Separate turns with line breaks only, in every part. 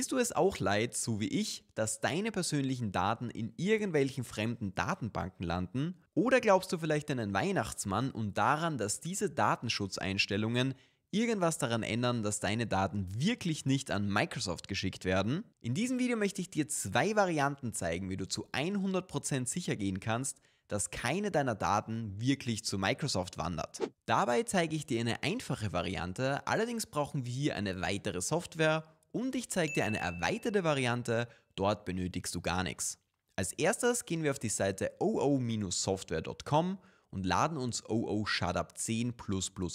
Bist du es auch leid, so wie ich, dass deine persönlichen Daten in irgendwelchen fremden Datenbanken landen? Oder glaubst du vielleicht an einen Weihnachtsmann und daran, dass diese Datenschutzeinstellungen irgendwas daran ändern, dass deine Daten wirklich nicht an Microsoft geschickt werden? In diesem Video möchte ich dir zwei Varianten zeigen, wie du zu 100% sicher gehen kannst, dass keine deiner Daten wirklich zu Microsoft wandert. Dabei zeige ich dir eine einfache Variante, allerdings brauchen wir hier eine weitere Software und ich zeige dir eine erweiterte Variante, dort benötigst du gar nichts. Als erstes gehen wir auf die Seite oo-software.com und laden uns OO Shutup 10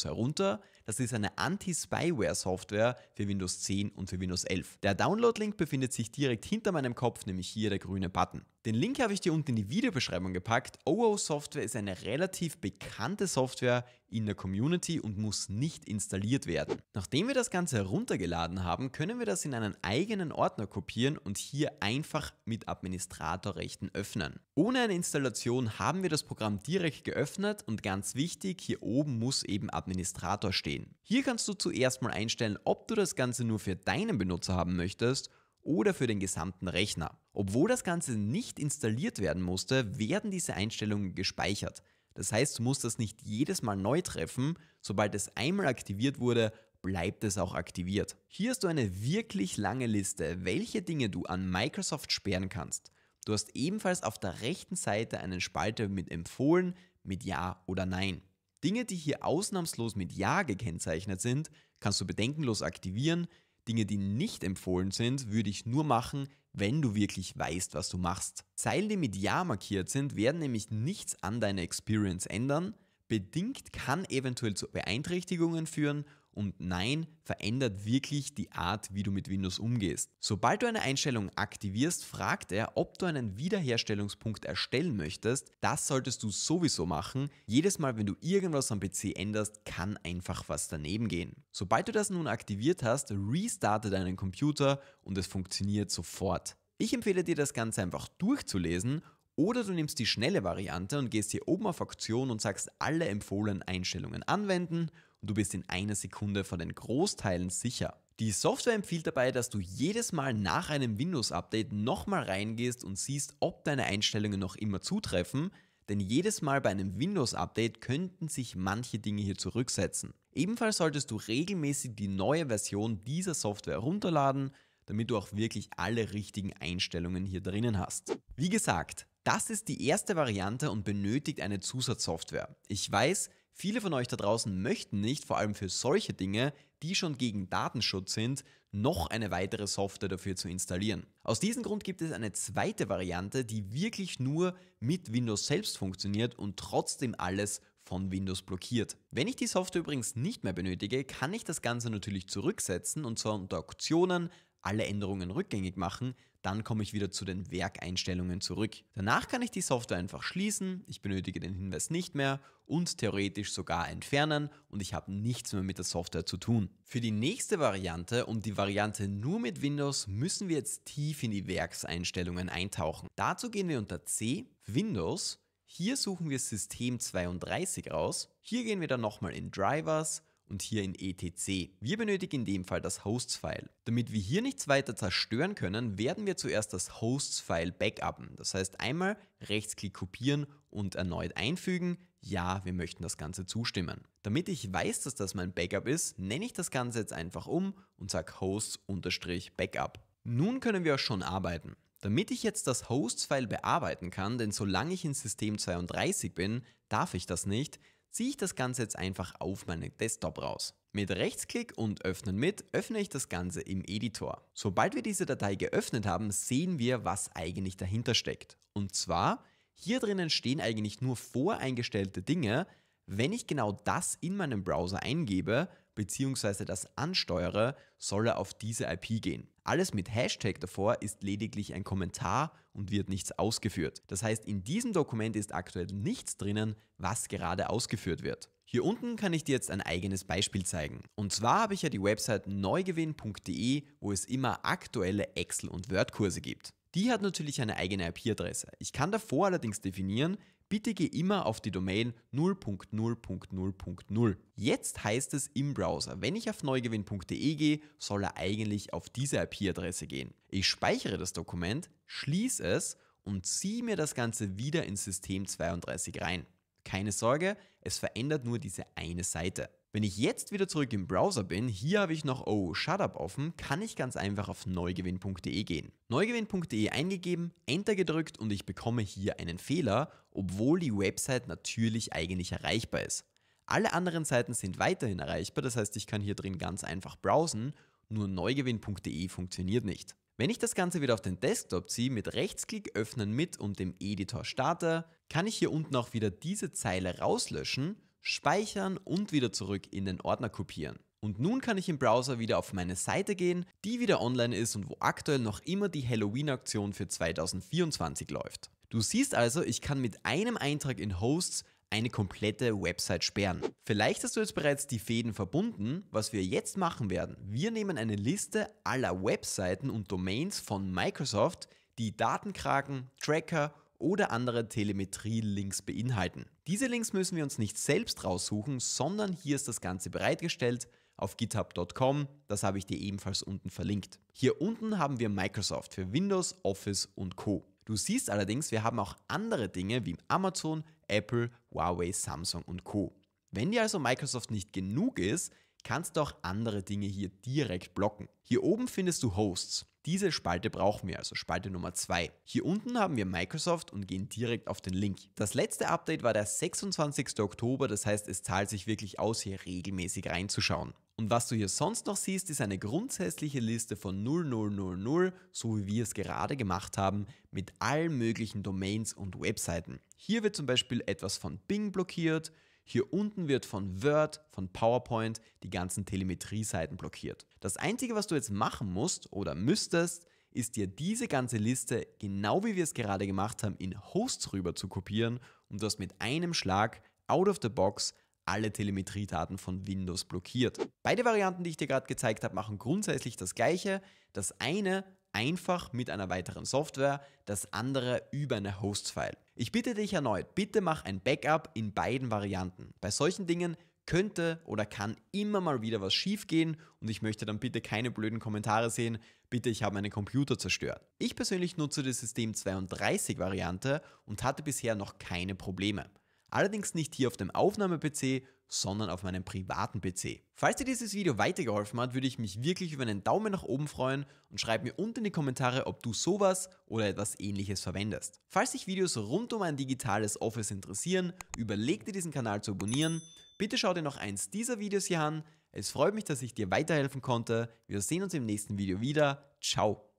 herunter. Das ist eine Anti-Spyware-Software für Windows 10 und für Windows 11. Der Download-Link befindet sich direkt hinter meinem Kopf, nämlich hier der grüne Button. Den Link habe ich dir unten in die Videobeschreibung gepackt. OO Software ist eine relativ bekannte Software, in der Community und muss nicht installiert werden. Nachdem wir das Ganze heruntergeladen haben, können wir das in einen eigenen Ordner kopieren und hier einfach mit Administratorrechten öffnen. Ohne eine Installation haben wir das Programm direkt geöffnet und ganz wichtig, hier oben muss eben Administrator stehen. Hier kannst du zuerst mal einstellen, ob du das Ganze nur für deinen Benutzer haben möchtest oder für den gesamten Rechner. Obwohl das Ganze nicht installiert werden musste, werden diese Einstellungen gespeichert. Das heißt, du musst das nicht jedes Mal neu treffen. Sobald es einmal aktiviert wurde, bleibt es auch aktiviert. Hier hast du eine wirklich lange Liste, welche Dinge du an Microsoft sperren kannst. Du hast ebenfalls auf der rechten Seite einen Spalter mit empfohlen, mit Ja oder Nein. Dinge, die hier ausnahmslos mit Ja gekennzeichnet sind, kannst du bedenkenlos aktivieren, Dinge, die nicht empfohlen sind, würde ich nur machen, wenn du wirklich weißt, was du machst. Zeilen, die mit Ja markiert sind, werden nämlich nichts an deiner Experience ändern. Bedingt kann eventuell zu Beeinträchtigungen führen und Nein verändert wirklich die Art, wie du mit Windows umgehst. Sobald du eine Einstellung aktivierst, fragt er, ob du einen Wiederherstellungspunkt erstellen möchtest. Das solltest du sowieso machen. Jedes Mal, wenn du irgendwas am PC änderst, kann einfach was daneben gehen. Sobald du das nun aktiviert hast, restarte deinen Computer und es funktioniert sofort. Ich empfehle dir, das Ganze einfach durchzulesen oder du nimmst die schnelle Variante und gehst hier oben auf Aktion und sagst alle empfohlenen Einstellungen anwenden und du bist in einer Sekunde von den Großteilen sicher. Die Software empfiehlt dabei, dass du jedes Mal nach einem Windows-Update nochmal reingehst und siehst, ob deine Einstellungen noch immer zutreffen, denn jedes Mal bei einem Windows-Update könnten sich manche Dinge hier zurücksetzen. Ebenfalls solltest du regelmäßig die neue Version dieser Software herunterladen, damit du auch wirklich alle richtigen Einstellungen hier drinnen hast. Wie gesagt, das ist die erste Variante und benötigt eine Zusatzsoftware. Ich weiß, Viele von euch da draußen möchten nicht, vor allem für solche Dinge, die schon gegen Datenschutz sind, noch eine weitere Software dafür zu installieren. Aus diesem Grund gibt es eine zweite Variante, die wirklich nur mit Windows selbst funktioniert und trotzdem alles von Windows blockiert. Wenn ich die Software übrigens nicht mehr benötige, kann ich das Ganze natürlich zurücksetzen und zwar unter Auktionen, alle Änderungen rückgängig machen, dann komme ich wieder zu den Werkeinstellungen zurück. Danach kann ich die Software einfach schließen, ich benötige den Hinweis nicht mehr und theoretisch sogar entfernen und ich habe nichts mehr mit der Software zu tun. Für die nächste Variante und die Variante nur mit Windows müssen wir jetzt tief in die Werkseinstellungen eintauchen. Dazu gehen wir unter C, Windows, hier suchen wir System 32 raus, hier gehen wir dann nochmal in Drivers und hier in etc. Wir benötigen in dem Fall das Hosts-File. Damit wir hier nichts weiter zerstören können, werden wir zuerst das Hosts-File backuppen. Das heißt einmal Rechtsklick kopieren und erneut einfügen. Ja, wir möchten das Ganze zustimmen. Damit ich weiß, dass das mein Backup ist, nenne ich das Ganze jetzt einfach um und sage Hosts-Backup. Nun können wir auch schon arbeiten. Damit ich jetzt das Hosts-File bearbeiten kann, denn solange ich in System 32 bin, darf ich das nicht, ziehe ich das Ganze jetzt einfach auf meinen Desktop raus. Mit Rechtsklick und Öffnen mit öffne ich das Ganze im Editor. Sobald wir diese Datei geöffnet haben, sehen wir, was eigentlich dahinter steckt. Und zwar, hier drinnen stehen eigentlich nur voreingestellte Dinge, wenn ich genau das in meinem Browser eingebe bzw. das ansteuere, soll er auf diese IP gehen. Alles mit Hashtag davor ist lediglich ein Kommentar und wird nichts ausgeführt. Das heißt, in diesem Dokument ist aktuell nichts drinnen, was gerade ausgeführt wird. Hier unten kann ich dir jetzt ein eigenes Beispiel zeigen. Und zwar habe ich ja die Website neugewinn.de, wo es immer aktuelle Excel- und Word-Kurse gibt. Die hat natürlich eine eigene IP-Adresse. Ich kann davor allerdings definieren, bitte geh immer auf die Domain 0.0.0.0. Jetzt heißt es im Browser, wenn ich auf neugewinn.de gehe, soll er eigentlich auf diese IP-Adresse gehen. Ich speichere das Dokument, schließe es und ziehe mir das Ganze wieder ins System 32 rein. Keine Sorge, es verändert nur diese eine Seite. Wenn ich jetzt wieder zurück im Browser bin, hier habe ich noch Oh Shut Up offen, kann ich ganz einfach auf neugewinn.de gehen. Neugewinn.de eingegeben, Enter gedrückt und ich bekomme hier einen Fehler, obwohl die Website natürlich eigentlich erreichbar ist. Alle anderen Seiten sind weiterhin erreichbar, das heißt, ich kann hier drin ganz einfach browsen, nur neugewinn.de funktioniert nicht. Wenn ich das Ganze wieder auf den Desktop ziehe, mit Rechtsklick öffnen mit und dem Editor starte, kann ich hier unten auch wieder diese Zeile rauslöschen speichern und wieder zurück in den Ordner kopieren. Und nun kann ich im Browser wieder auf meine Seite gehen, die wieder online ist und wo aktuell noch immer die Halloween-Aktion für 2024 läuft. Du siehst also, ich kann mit einem Eintrag in Hosts eine komplette Website sperren. Vielleicht hast du jetzt bereits die Fäden verbunden. Was wir jetzt machen werden, wir nehmen eine Liste aller Webseiten und Domains von Microsoft, die Datenkraken, Tracker oder andere Telemetrie-Links beinhalten. Diese Links müssen wir uns nicht selbst raussuchen, sondern hier ist das Ganze bereitgestellt auf github.com, das habe ich dir ebenfalls unten verlinkt. Hier unten haben wir Microsoft für Windows, Office und Co. Du siehst allerdings, wir haben auch andere Dinge wie Amazon, Apple, Huawei, Samsung und Co. Wenn dir also Microsoft nicht genug ist, kannst du auch andere Dinge hier direkt blocken. Hier oben findest du Hosts. Diese Spalte brauchen wir, also Spalte Nummer 2. Hier unten haben wir Microsoft und gehen direkt auf den Link. Das letzte Update war der 26. Oktober, das heißt es zahlt sich wirklich aus, hier regelmäßig reinzuschauen. Und was du hier sonst noch siehst, ist eine grundsätzliche Liste von 0000, so wie wir es gerade gemacht haben, mit allen möglichen Domains und Webseiten. Hier wird zum Beispiel etwas von Bing blockiert, hier unten wird von Word, von PowerPoint die ganzen Telemetrieseiten blockiert. Das Einzige, was du jetzt machen musst oder müsstest, ist dir diese ganze Liste, genau wie wir es gerade gemacht haben, in Hosts rüber zu kopieren und du hast mit einem Schlag out of the box alle Telemetriedaten von Windows blockiert. Beide Varianten, die ich dir gerade gezeigt habe, machen grundsätzlich das gleiche. Das eine einfach mit einer weiteren Software, das andere über eine Host-File. Ich bitte dich erneut, bitte mach ein Backup in beiden Varianten. Bei solchen Dingen könnte oder kann immer mal wieder was schief gehen und ich möchte dann bitte keine blöden Kommentare sehen, bitte ich habe meinen Computer zerstört. Ich persönlich nutze die System 32 Variante und hatte bisher noch keine Probleme. Allerdings nicht hier auf dem Aufnahme-PC, sondern auf meinem privaten PC. Falls dir dieses Video weitergeholfen hat, würde ich mich wirklich über einen Daumen nach oben freuen und schreib mir unten in die Kommentare, ob du sowas oder etwas ähnliches verwendest. Falls dich Videos rund um ein digitales Office interessieren, überleg dir diesen Kanal zu abonnieren. Bitte schau dir noch eins dieser Videos hier an. Es freut mich, dass ich dir weiterhelfen konnte. Wir sehen uns im nächsten Video wieder. Ciao!